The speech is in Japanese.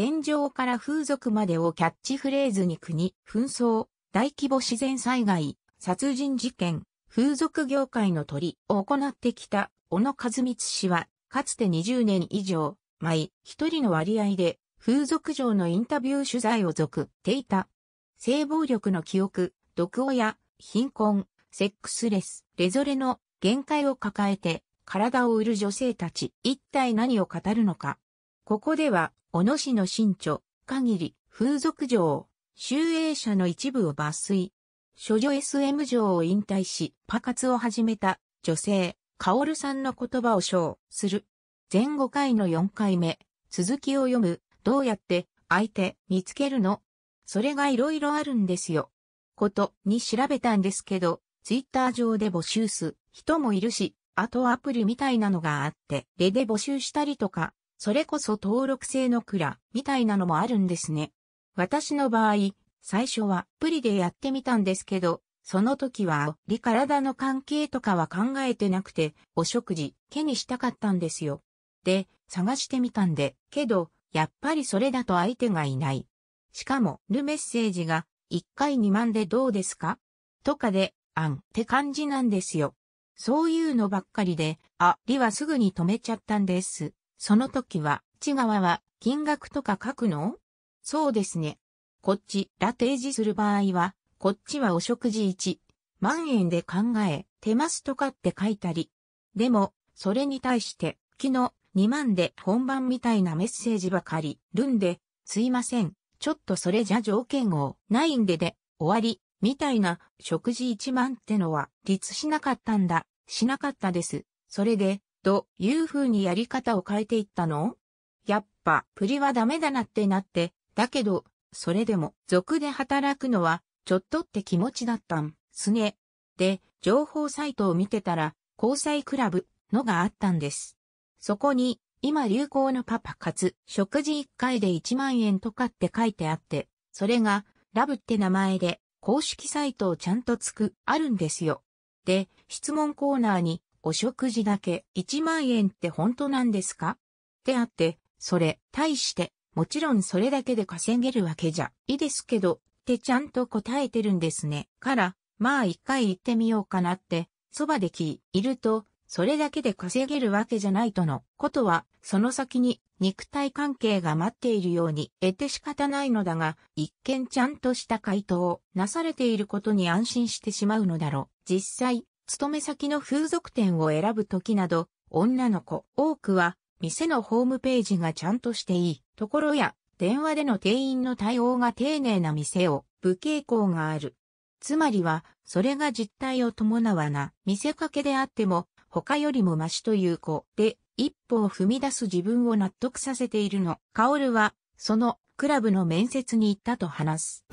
戦場から風俗までをキャッチフレーズに国、紛争、大規模自然災害、殺人事件、風俗業界の鳥を行ってきた小野和光氏は、かつて20年以上、毎一人の割合で風俗上のインタビュー取材を続っていた。性暴力の記憶、毒親、貧困、セックスレス、レゾレの限界を抱えて体を売る女性たち、一体何を語るのか。ここでは小野市の新著、限り、風俗場、集英社の一部を抜粋。処女 SM 城を引退し、パカツを始めた女性、カオルさんの言葉を称する。全5回の4回目、続きを読む、どうやって相手見つけるのそれが色々あるんですよ。ことに調べたんですけど、ツイッター上で募集す人もいるし、あとアプリみたいなのがあって、レで募集したりとか、それこそ登録制の蔵みたいなのもあるんですね。私の場合、最初はプリでやってみたんですけど、その時は、理体の関係とかは考えてなくて、お食事、ケにしたかったんですよ。で、探してみたんで、けど、やっぱりそれだと相手がいない。しかも、ルメッセージが、一回二万でどうですかとかで、あんって感じなんですよ。そういうのばっかりで、あ、りはすぐに止めちゃったんです。その時は、ち側は、金額とか書くのそうですね。こっち、ら提示する場合は、こっちはお食事1万円で考え、手ますとかって書いたり。でも、それに対して、昨日2万で本番みたいなメッセージばかり、るんで、すいません、ちょっとそれじゃ条件を、ないんでで、終わり、みたいな、食事1万ってのは、立しなかったんだ、しなかったです。それで、どういう風にやり方を変えていったのやっぱ、プリはダメだなってなって、だけど、それでも、俗で働くのは、ちょっとって気持ちだったん、すね。で、情報サイトを見てたら、交際クラブ、のがあったんです。そこに、今流行のパパ活、食事1回で1万円とかって書いてあって、それが、ラブって名前で、公式サイトをちゃんとつく、あるんですよ。で、質問コーナーに、お食事だけ1万円って本当なんですかってあって、それ、対して、もちろんそれだけで稼げるわけじゃ、いいですけど、ってちゃんと答えてるんですね。から、まあ一回行ってみようかなって、そばで聞いると、それだけで稼げるわけじゃないとのことは、その先に肉体関係が待っているように得て仕方ないのだが、一見ちゃんとした回答をなされていることに安心してしまうのだろう。実際、勤め先の風俗店を選ぶ時など、女の子多くは、店のホームページがちゃんとしていいところや、電話での店員の対応が丁寧な店を、不傾向がある。つまりは、それが実態を伴わな、見せかけであっても、他よりもマシという子で、一歩を踏み出す自分を納得させているの。カオルは、その、クラブの面接に行ったと話す。